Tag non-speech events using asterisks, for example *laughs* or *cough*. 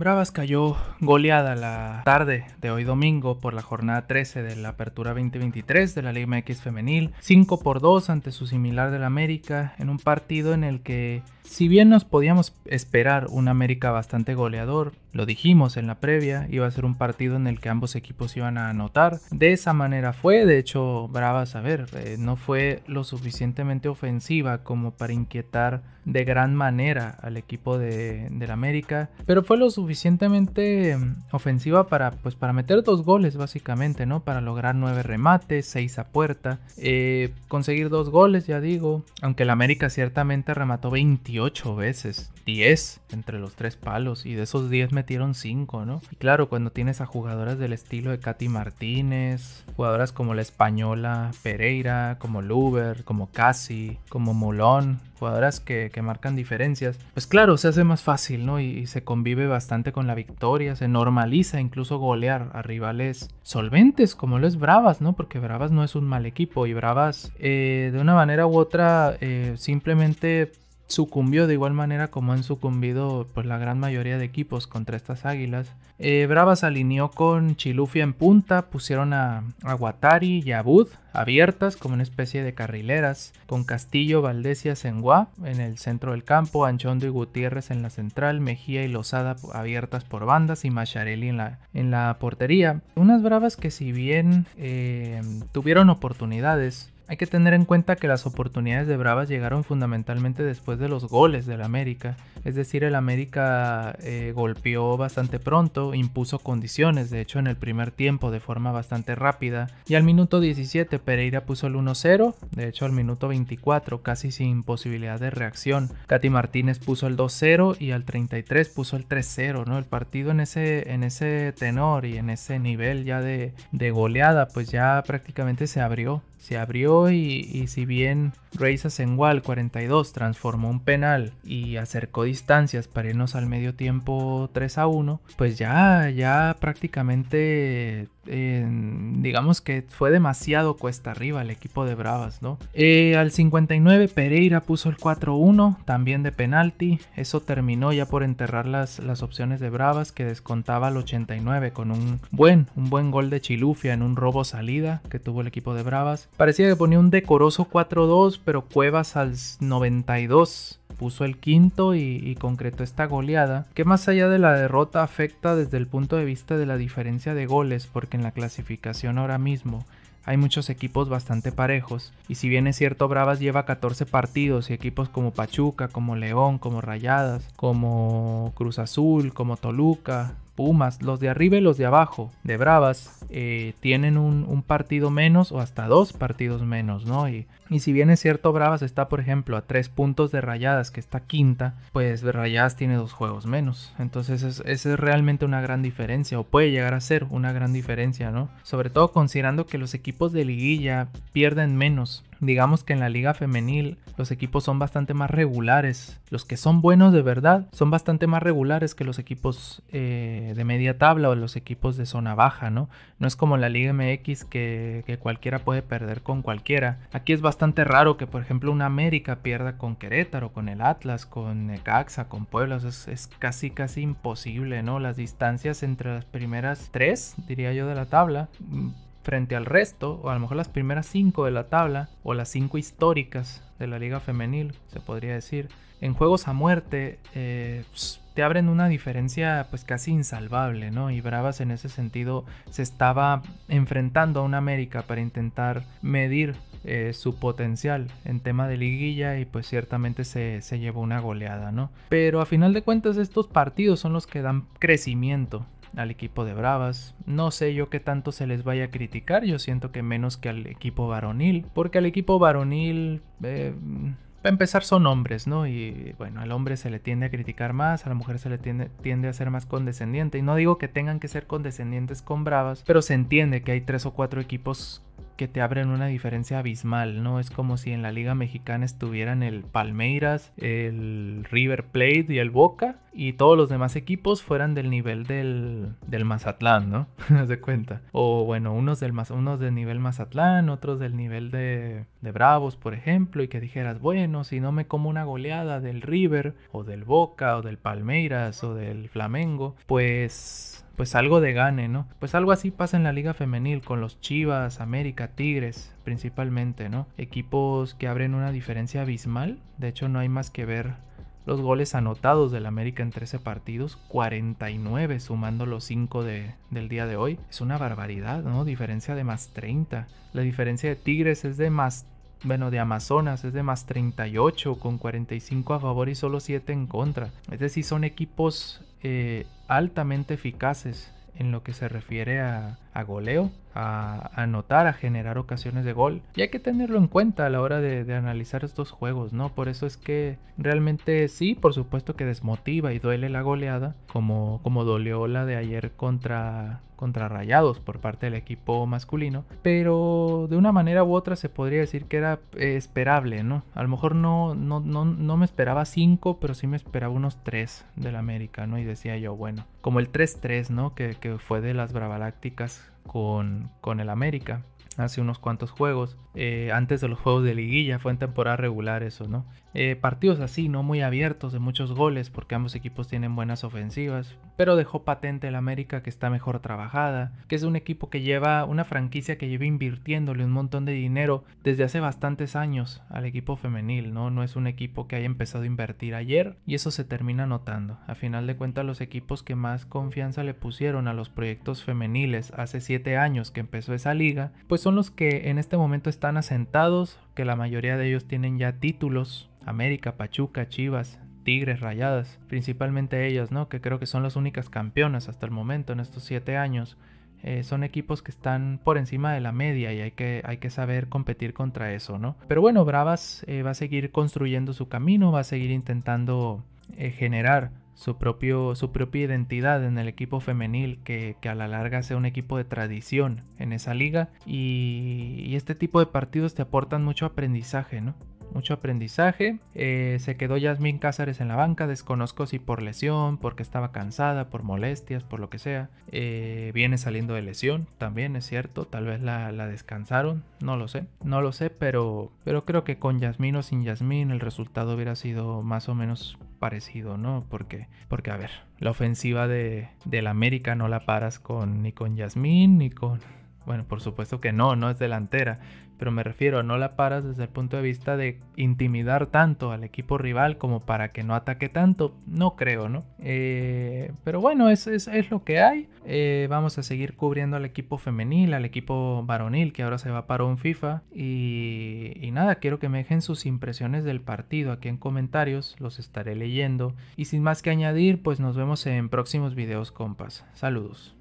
Bravas cayó goleada la tarde de hoy domingo por la jornada 13 de la Apertura 2023 de la Liga MX Femenil, 5 por 2 ante su similar del América, en un partido en el que si bien nos podíamos esperar un América bastante goleador, lo dijimos en la previa, iba a ser un partido en el que ambos equipos iban a anotar. De esa manera fue, de hecho, brava saber, eh, no fue lo suficientemente ofensiva como para inquietar de gran manera al equipo de, del América, pero fue lo suficientemente mm, ofensiva para, pues, para meter dos goles básicamente, ¿no? Para lograr nueve remates, seis a puerta, eh, conseguir dos goles, ya digo, aunque el América ciertamente remató 28 8 veces, 10 entre los tres palos y de esos 10 metieron 5, ¿no? Y claro, cuando tienes a jugadoras del estilo de Katy Martínez, jugadoras como la española Pereira, como Luber, como Casi, como Molón, jugadoras que, que, marcan diferencias, pues claro, se hace más fácil, ¿no? Y, se convive bastante con la victoria, se normaliza incluso golear a rivales solventes como lo es Bravas, ¿no? Porque Bravas no es un mal equipo y Bravas eh, de una manera u otra eh, simplemente sucumbió de igual manera como han sucumbido pues, la gran mayoría de equipos contra estas águilas. Eh, Bravas alineó con Chilufia en punta, pusieron a, Aguatari Guatari y Abud abiertas como una especie de carrileras, con Castillo, Valdés y en el centro del campo, Anchondo y Gutiérrez en la central, Mejía y Lozada abiertas por bandas y Macharelli en la, en la portería. Unas Bravas que si bien eh, tuvieron oportunidades, hay que tener en cuenta que las oportunidades de Bravas llegaron fundamentalmente después de los goles del América, es decir, el América eh, golpeó bastante pronto, impuso condiciones, de hecho en el primer tiempo de forma bastante rápida, y al minuto 17 Pereira puso el 1-0, de hecho al minuto 24 casi sin posibilidad de reacción, Katy Martínez puso el 2-0 y al 33 puso el 3-0, ¿no? El partido en ese, en ese tenor y en ese nivel ya de goleada pues ya prácticamente se abrió se abrió y, si bien Reyes en 42 transformó un penal y acercó distancias para irnos al medio tiempo 3 a 1, pues ya, ya prácticamente digamos que fue demasiado cuesta arriba el equipo de Bravas, ¿no? Eh, al 59 Pereira puso el 4-1, también de penalti, eso terminó ya por enterrar las, las opciones de Bravas que descontaba al 89 con un buen, un buen gol de Chilufia en un robo salida que tuvo el equipo de Bravas. Parecía que ponía un decoroso 4-2, pero Cuevas al 92 puso el quinto y, concretó esta goleada, que más allá de la derrota afecta desde el punto de vista de la diferencia de goles, porque en la clasificación ahora mismo hay muchos equipos bastante parejos, y si bien es cierto Bravas lleva 14 partidos y equipos como Pachuca, como León, como Rayadas, como Cruz Azul, como Toluca, los de arriba y los de abajo, de Bravas, eh, tienen un, partido menos o hasta dos partidos menos, ¿no? Y, y, si bien es cierto, Bravas está, por ejemplo, a tres puntos de Rayadas, que está quinta, pues Rayadas tiene dos juegos menos. Entonces, esa es, es realmente una gran diferencia, o puede llegar a ser una gran diferencia, ¿no? Sobre todo considerando que los equipos de liguilla pierden menos digamos que en la liga femenil los equipos son bastante más regulares. Los que son buenos de verdad son bastante más regulares que los equipos eh, de media tabla o los equipos de zona baja, ¿no? No es como la Liga MX que, cualquiera puede perder con cualquiera. Aquí es bastante raro que, por ejemplo, una América pierda con Querétaro, con el Atlas, con Necaxa, con Puebla. es casi, casi imposible, ¿no? Las distancias entre las primeras tres, diría yo, de la tabla frente al resto, o a lo mejor las primeras cinco de la tabla, o las cinco históricas de la liga femenil, se podría decir, en juegos a muerte eh, pues, te abren una diferencia pues casi insalvable, ¿no? Y Bravas en ese sentido se estaba enfrentando a una América para intentar medir eh, su potencial en tema de liguilla y pues ciertamente se, se llevó una goleada, ¿no? Pero a final de cuentas estos partidos son los que dan crecimiento al equipo de Bravas. No sé yo qué tanto se les vaya a criticar, yo siento que menos que al equipo varonil, porque al equipo varonil... Eh, para empezar son hombres, ¿no? Y bueno, al hombre se le tiende a criticar más, a la mujer se le tiende, tiende, a ser más condescendiente. Y no digo que tengan que ser condescendientes con bravas, pero se entiende que hay tres o cuatro equipos que te abren una diferencia abismal, ¿no? Es como si en la Liga Mexicana estuvieran el Palmeiras, el River Plate y el Boca, y todos los demás equipos fueran del nivel del, del Mazatlán, ¿no? *laughs* Haz de cuenta. O bueno, unos del, unos del nivel Mazatlán, otros del nivel de, de Bravos, por ejemplo, y que dijeras, bueno, si no me como una goleada del River, o del Boca, o del Palmeiras, o del Flamengo, pues pues algo de gane, ¿no? Pues algo así pasa en la liga femenil con los Chivas, América, Tigres principalmente, ¿no? Equipos que abren una diferencia abismal, de hecho no hay más que ver los goles anotados del América en 13 partidos, 49 sumando los 5 del día de hoy. Es una barbaridad, ¿no? Diferencia de más 30. La diferencia de Tigres es de más, bueno, de Amazonas es de más 38 con 45 a favor y solo 7 en contra. Es decir, son equipos eh, altamente eficaces en lo que se refiere a a goleo, a anotar, a generar ocasiones de gol. Y hay que tenerlo en cuenta a la hora de, analizar estos juegos, ¿no? Por eso es que realmente sí, por supuesto que desmotiva y duele la goleada, como, como dolió la de ayer contra, Rayados por parte del equipo masculino. Pero de una manera u otra se podría decir que era eh, esperable, ¿no? A lo mejor no, no, no, no me esperaba 5, pero sí me esperaba unos 3 del América, ¿no? Y decía yo, bueno, como el 3-3, ¿no? Que, que fue de las Bravalácticas con, con el América hace unos cuantos juegos, eh, antes de los juegos de liguilla, fue en temporada regular eso, ¿no? Eh, partidos así, no muy abiertos, de muchos goles, porque ambos equipos tienen buenas ofensivas, pero dejó patente el América que está mejor trabajada, que es un equipo que lleva una franquicia que lleva invirtiéndole un montón de dinero desde hace bastantes años al equipo femenil, ¿no? No es un equipo que haya empezado a invertir ayer y eso se termina notando. A final de cuentas, los equipos que más confianza le pusieron a los proyectos femeniles hace 7 años que empezó esa liga, pues son los que en este momento están asentados, que la mayoría de ellos tienen ya títulos, América, Pachuca, Chivas, Tigres, Rayadas, principalmente ellas, ¿no? Que creo que son las únicas campeonas hasta el momento en estos siete años. Eh, son equipos que están por encima de la media y hay que, hay que saber competir contra eso, ¿no? Pero bueno, Bravas eh, va a seguir construyendo su camino, va a seguir intentando eh, generar su, propio, su propia identidad en el equipo femenil, que, a la larga sea un equipo de tradición en esa liga. Y, y este tipo de partidos te aportan mucho aprendizaje, ¿no? mucho aprendizaje. Eh, se quedó Yasmín Cázares en la banca, desconozco si por lesión, porque estaba cansada, por molestias, por lo que sea. Eh, viene saliendo de lesión, también es cierto, tal vez la, descansaron, no lo sé, no lo sé, pero, pero creo que con Yasmín o sin Yasmín el resultado hubiera sido más o menos parecido, ¿no? Porque, porque a ver, la ofensiva de, del América no la paras con, ni con Yasmín, ni con bueno, por supuesto que no, no es delantera, pero me refiero, a no la paras desde el punto de vista de intimidar tanto al equipo rival como para que no ataque tanto, no creo, ¿no? Eh, pero bueno, es, es, lo que hay. Eh, vamos a seguir cubriendo al equipo femenil, al equipo varonil que ahora se va para un FIFA. Y, y nada, quiero que me dejen sus impresiones del partido aquí en comentarios, los estaré leyendo. Y sin más que añadir, pues nos vemos en próximos videos, compas. Saludos.